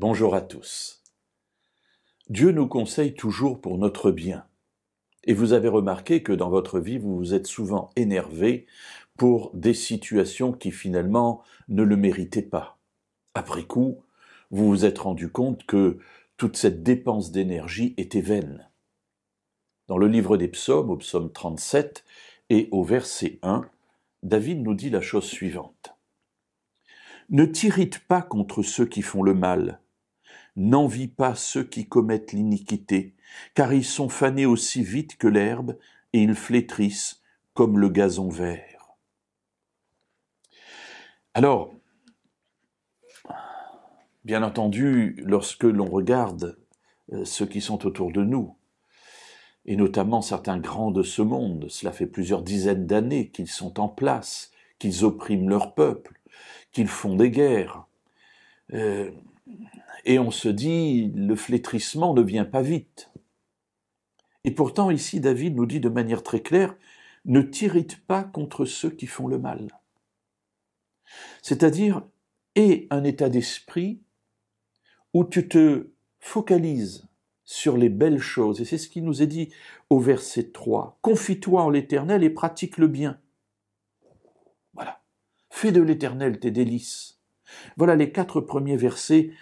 Bonjour à tous. Dieu nous conseille toujours pour notre bien. Et vous avez remarqué que dans votre vie, vous vous êtes souvent énervé pour des situations qui finalement ne le méritaient pas. Après coup, vous vous êtes rendu compte que toute cette dépense d'énergie était vaine. Dans le livre des psaumes, au psaume 37 et au verset 1, David nous dit la chose suivante. Ne t'irrite pas contre ceux qui font le mal, n'envie pas ceux qui commettent l'iniquité, car ils sont fanés aussi vite que l'herbe, et ils flétrissent comme le gazon vert. Alors, bien entendu, lorsque l'on regarde euh, ceux qui sont autour de nous, et notamment certains grands de ce monde, cela fait plusieurs dizaines d'années qu'ils sont en place, qu'ils oppriment leur peuple, qu'ils font des guerres, euh, et on se dit, le flétrissement ne vient pas vite. Et pourtant, ici, David nous dit de manière très claire, ne t'irrite pas contre ceux qui font le mal. C'est-à-dire, aie un état d'esprit où tu te focalises sur les belles choses. Et c'est ce qui nous est dit au verset 3. Confie-toi en l'Éternel et pratique le bien. Voilà. Fais de l'Éternel tes délices. Voilà les quatre premiers versets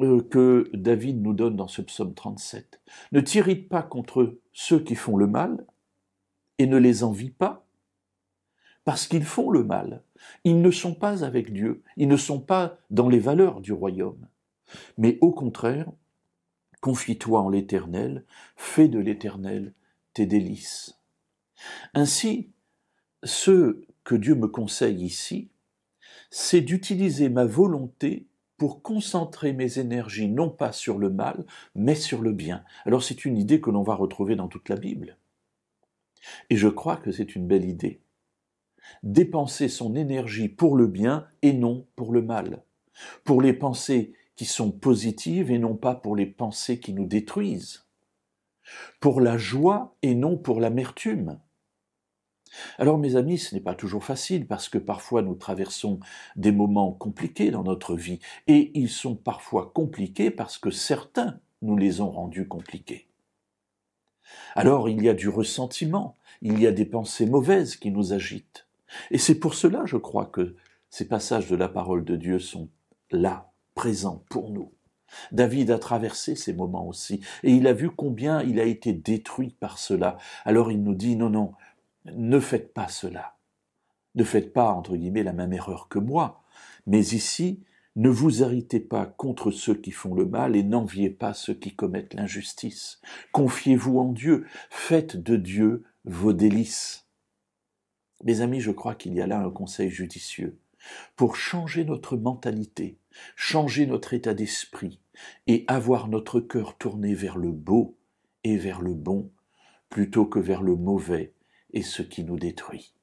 euh, que David nous donne dans ce psaume 37. Ne t'irrite pas contre ceux qui font le mal et ne les envie pas, parce qu'ils font le mal. Ils ne sont pas avec Dieu, ils ne sont pas dans les valeurs du royaume. Mais au contraire, confie-toi en l'Éternel, fais de l'Éternel tes délices. Ainsi, ceux que Dieu me conseille ici, c'est d'utiliser ma volonté pour concentrer mes énergies non pas sur le mal, mais sur le bien. Alors c'est une idée que l'on va retrouver dans toute la Bible. Et je crois que c'est une belle idée. Dépenser son énergie pour le bien et non pour le mal, pour les pensées qui sont positives et non pas pour les pensées qui nous détruisent, pour la joie et non pour l'amertume, alors mes amis, ce n'est pas toujours facile parce que parfois nous traversons des moments compliqués dans notre vie et ils sont parfois compliqués parce que certains nous les ont rendus compliqués. Alors il y a du ressentiment, il y a des pensées mauvaises qui nous agitent. Et c'est pour cela, je crois, que ces passages de la parole de Dieu sont là, présents pour nous. David a traversé ces moments aussi, et il a vu combien il a été détruit par cela. Alors il nous dit, non, non, ne faites pas cela. Ne faites pas, entre guillemets, la même erreur que moi. Mais ici, ne vous arrêtez pas contre ceux qui font le mal et n'enviez pas ceux qui commettent l'injustice. Confiez-vous en Dieu. Faites de Dieu vos délices. Mes amis, je crois qu'il y a là un conseil judicieux pour changer notre mentalité, changer notre état d'esprit et avoir notre cœur tourné vers le beau et vers le bon plutôt que vers le mauvais et ce qui nous détruit.